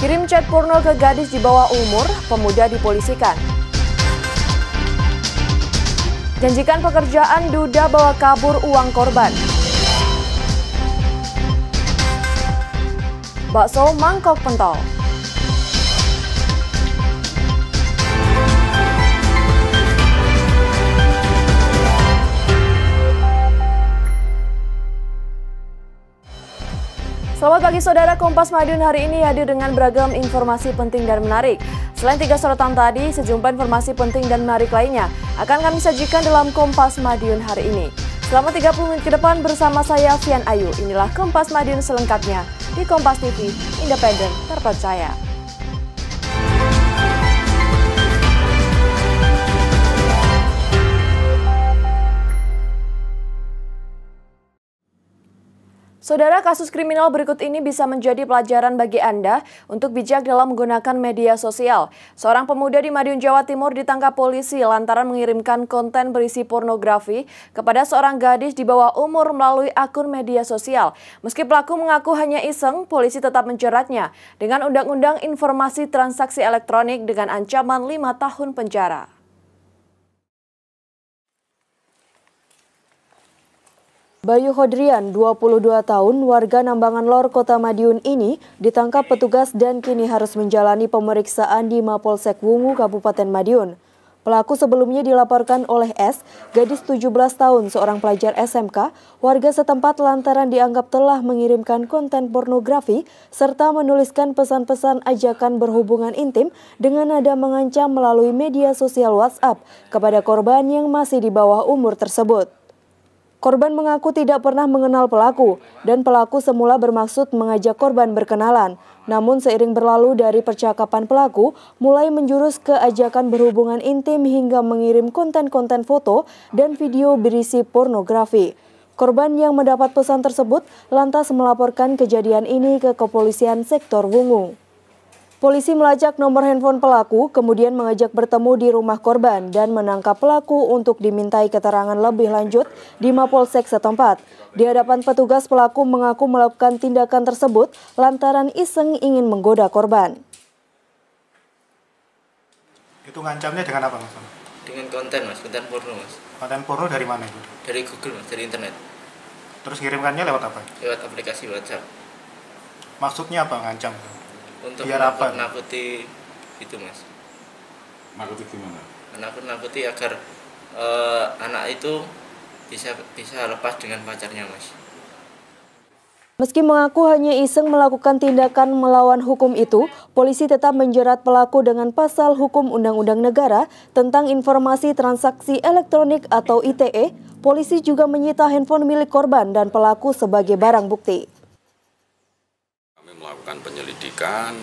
Kirim chat porno ke gadis di bawah umur, pemuda dipolisikan. Janjikan pekerjaan duda bawa kabur uang korban. Bakso mangkok pentol. Selamat pagi saudara, Kompas Madiun hari ini hadir dengan beragam informasi penting dan menarik. Selain tiga sorotan tadi, sejumlah informasi penting dan menarik lainnya akan kami sajikan dalam Kompas Madiun hari ini. Selama 30 menit ke depan bersama saya Fian Ayu, inilah Kompas Madiun selengkapnya di Kompas TV, independen, terpercaya. Saudara, kasus kriminal berikut ini bisa menjadi pelajaran bagi Anda untuk bijak dalam menggunakan media sosial. Seorang pemuda di Madiun, Jawa Timur ditangkap polisi lantaran mengirimkan konten berisi pornografi kepada seorang gadis di bawah umur melalui akun media sosial. Meski pelaku mengaku hanya iseng, polisi tetap menjeratnya dengan Undang-Undang Informasi Transaksi Elektronik dengan ancaman lima tahun penjara. Bayu Hodrian, 22 tahun, warga Nambangan Lor, Kota Madiun ini ditangkap petugas dan kini harus menjalani pemeriksaan di Mapolsek Wungu, Kabupaten Madiun. Pelaku sebelumnya dilaporkan oleh S, gadis 17 tahun, seorang pelajar SMK, warga setempat lantaran dianggap telah mengirimkan konten pornografi serta menuliskan pesan-pesan ajakan berhubungan intim dengan nada mengancam melalui media sosial WhatsApp kepada korban yang masih di bawah umur tersebut. Korban mengaku tidak pernah mengenal pelaku dan pelaku semula bermaksud mengajak korban berkenalan. Namun seiring berlalu dari percakapan pelaku, mulai menjurus ke ajakan berhubungan intim hingga mengirim konten-konten foto dan video berisi pornografi. Korban yang mendapat pesan tersebut lantas melaporkan kejadian ini ke kepolisian sektor Wungu. Polisi melacak nomor handphone pelaku, kemudian mengajak bertemu di rumah korban dan menangkap pelaku untuk dimintai keterangan lebih lanjut di Mapolsek setempat. Di hadapan petugas pelaku mengaku melakukan tindakan tersebut lantaran iseng ingin menggoda korban. Itu ngancamnya dengan apa mas? Dengan konten mas, konten porno mas. Konten porno dari mana itu? Dari Google mas, dari internet. Terus ngirimkannya lewat apa? Lewat aplikasi WhatsApp. Maksudnya apa ngancam? untuk biar apa itu mas menakuti gimana menakut nakuti agar uh, anak itu bisa bisa lepas dengan pacarnya mas Meski mengaku hanya iseng melakukan tindakan melawan hukum itu, polisi tetap menjerat pelaku dengan pasal hukum Undang-Undang Negara tentang Informasi Transaksi Elektronik atau ITE. Polisi juga menyita handphone milik korban dan pelaku sebagai barang bukti penyelidikan,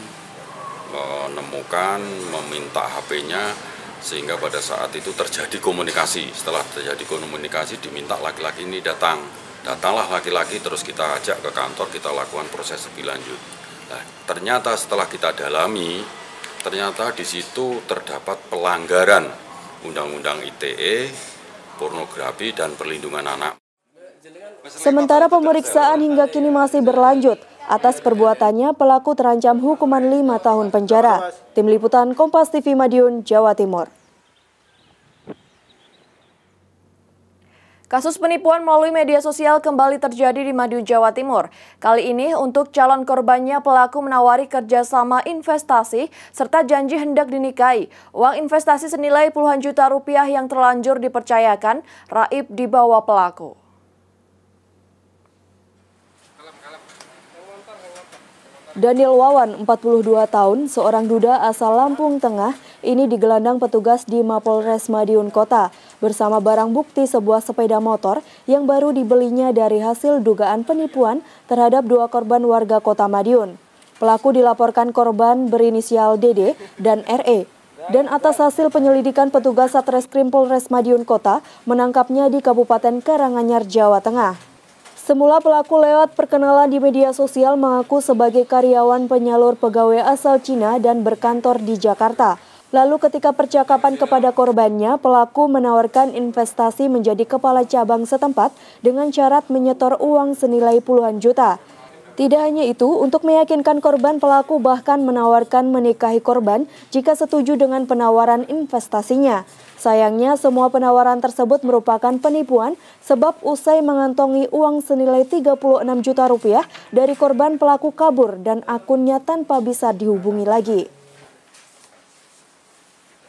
menemukan, meminta HP-nya, sehingga pada saat itu terjadi komunikasi. Setelah terjadi komunikasi, diminta laki-laki ini datang. Datanglah laki-laki, terus kita ajak ke kantor, kita lakukan proses lebih lanjut. Nah, ternyata setelah kita dalami, ternyata di situ terdapat pelanggaran Undang-Undang ITE, pornografi, dan perlindungan anak. Sementara pemeriksaan hingga kini masih berlanjut. Atas perbuatannya, pelaku terancam hukuman lima tahun penjara. Tim Liputan Kompas TV Madiun, Jawa Timur. Kasus penipuan melalui media sosial kembali terjadi di Madiun, Jawa Timur. Kali ini untuk calon korbannya pelaku menawari kerjasama investasi serta janji hendak dinikahi. Uang investasi senilai puluhan juta rupiah yang terlanjur dipercayakan, raib dibawa pelaku. Daniel Wawan, 42 tahun, seorang duda asal Lampung Tengah, ini digelandang petugas di Mapolres Madiun Kota bersama barang bukti sebuah sepeda motor yang baru dibelinya dari hasil dugaan penipuan terhadap dua korban warga Kota Madiun. Pelaku dilaporkan korban berinisial DD dan RE. Dan atas hasil penyelidikan petugas Satreskrim Polres Madiun Kota menangkapnya di Kabupaten Karanganyar, Jawa Tengah. Semula pelaku lewat perkenalan di media sosial mengaku sebagai karyawan penyalur pegawai asal Cina dan berkantor di Jakarta. Lalu ketika percakapan kepada korbannya, pelaku menawarkan investasi menjadi kepala cabang setempat dengan syarat menyetor uang senilai puluhan juta. Tidak hanya itu, untuk meyakinkan korban pelaku bahkan menawarkan menikahi korban jika setuju dengan penawaran investasinya. Sayangnya semua penawaran tersebut merupakan penipuan sebab usai mengantongi uang senilai 36 juta rupiah dari korban pelaku kabur dan akunnya tanpa bisa dihubungi lagi.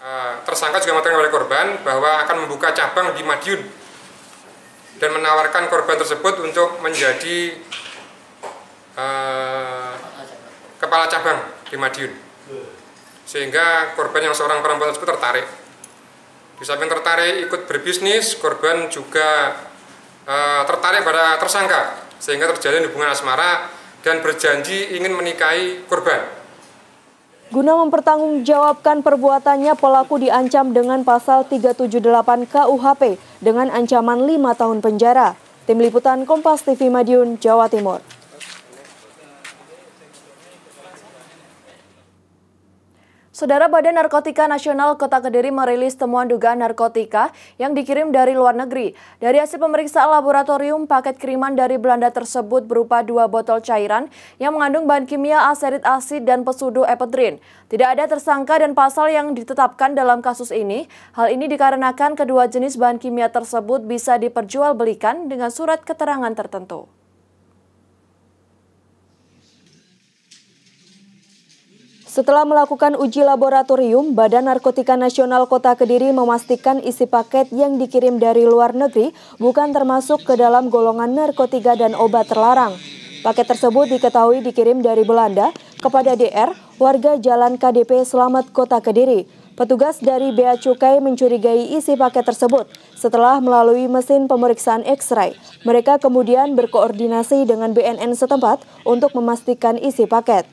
Eh, tersangka juga mengatakan kepada korban bahwa akan membuka cabang di Madiun dan menawarkan korban tersebut untuk menjadi Eh, kepala cabang di Madiun sehingga korban yang seorang perempuan tersebut tertarik di samping tertarik ikut berbisnis korban juga uh, tertarik pada tersangka sehingga terjalin hubungan asmara dan berjanji ingin menikahi korban Guna mempertanggungjawabkan perbuatannya, pelaku diancam dengan pasal 378 KUHP dengan ancaman 5 tahun penjara. Tim Liputan Kompas TV Madiun, Jawa Timur. Saudara Badan Narkotika Nasional Kota Kediri merilis temuan dugaan narkotika yang dikirim dari luar negeri. Dari hasil pemeriksaan laboratorium, paket kiriman dari Belanda tersebut berupa dua botol cairan yang mengandung bahan kimia aserit asid dan pesudo epedrin. Tidak ada tersangka dan pasal yang ditetapkan dalam kasus ini. Hal ini dikarenakan kedua jenis bahan kimia tersebut bisa diperjualbelikan dengan surat keterangan tertentu. Setelah melakukan uji laboratorium, Badan Narkotika Nasional Kota Kediri memastikan isi paket yang dikirim dari luar negeri bukan termasuk ke dalam golongan narkotika dan obat terlarang. Paket tersebut diketahui dikirim dari Belanda kepada DR, warga Jalan KDP Selamat Kota Kediri. Petugas dari Bea Cukai mencurigai isi paket tersebut setelah melalui mesin pemeriksaan X-ray. Mereka kemudian berkoordinasi dengan BNN setempat untuk memastikan isi paket.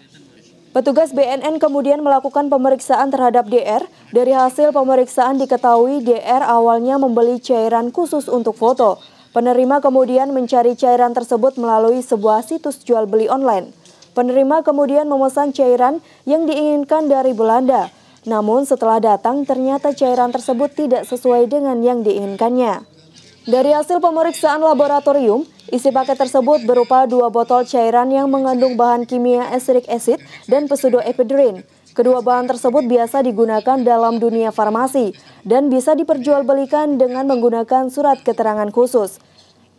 Petugas BNN kemudian melakukan pemeriksaan terhadap DR. Dari hasil pemeriksaan diketahui DR awalnya membeli cairan khusus untuk foto. Penerima kemudian mencari cairan tersebut melalui sebuah situs jual beli online. Penerima kemudian memesan cairan yang diinginkan dari Belanda. Namun setelah datang ternyata cairan tersebut tidak sesuai dengan yang diinginkannya. Dari hasil pemeriksaan laboratorium, isi paket tersebut berupa dua botol cairan yang mengandung bahan kimia esrik acid dan pseudoephedrine. Kedua bahan tersebut biasa digunakan dalam dunia farmasi dan bisa diperjualbelikan dengan menggunakan surat keterangan khusus.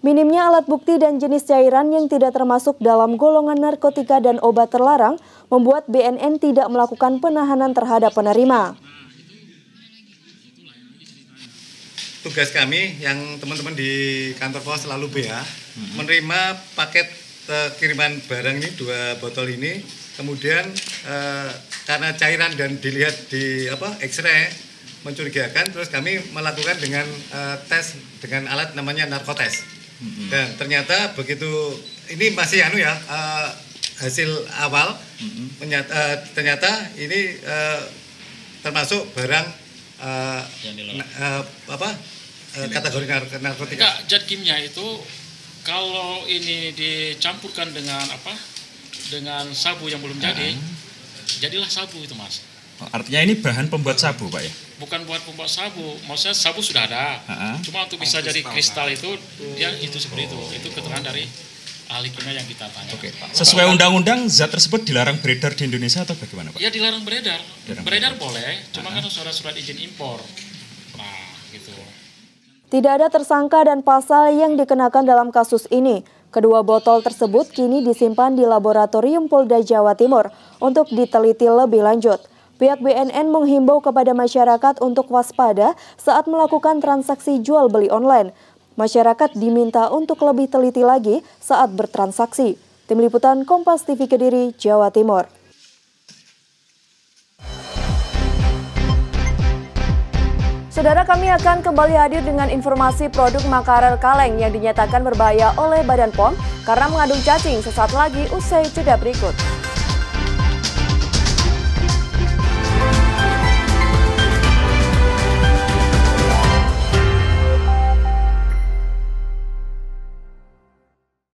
Minimnya alat bukti dan jenis cairan yang tidak termasuk dalam golongan narkotika dan obat terlarang membuat BNN tidak melakukan penahanan terhadap penerima. tugas kami yang teman-teman di kantor pos selalu BA hmm. menerima paket uh, kiriman barang ini dua botol ini kemudian uh, karena cairan dan dilihat di apa X-ray mencurigakan terus kami melakukan dengan uh, tes dengan alat namanya narkotes hmm. dan ternyata begitu ini masih anu ya uh, hasil awal mm-hmm. menyata, uh, ternyata ini uh, termasuk barang uh, uh, apa Eh, kategori narkotika? zat kimia itu kalau ini dicampurkan dengan apa? Dengan sabu yang belum jadi, jadilah sabu itu mas. Oh, artinya ini bahan pembuat sabu pak ya? Bukan buat pembuat sabu, maksudnya sabu sudah ada. -huh. Cuma untuk bisa oh, jadi kristal, itu oh. ya itu seperti itu. Oh. Itu keterangan dari ahli kimia yang kita tanya. Oke. Okay. Sesuai undang-undang zat tersebut dilarang beredar di Indonesia atau bagaimana pak? Ya dilarang beredar. Dilarang beredar, beredar boleh, cuma -huh. kan harus surat surat izin impor. Tidak ada tersangka dan pasal yang dikenakan dalam kasus ini. Kedua botol tersebut kini disimpan di Laboratorium Polda Jawa Timur untuk diteliti lebih lanjut. Pihak BNN menghimbau kepada masyarakat untuk waspada saat melakukan transaksi jual beli online. Masyarakat diminta untuk lebih teliti lagi saat bertransaksi. Tim Liputan Kompas TV Kediri, Jawa Timur. Saudara kami akan kembali hadir dengan informasi produk makarel kaleng yang dinyatakan berbahaya oleh Badan POM karena mengandung cacing sesaat lagi usai jeda berikut.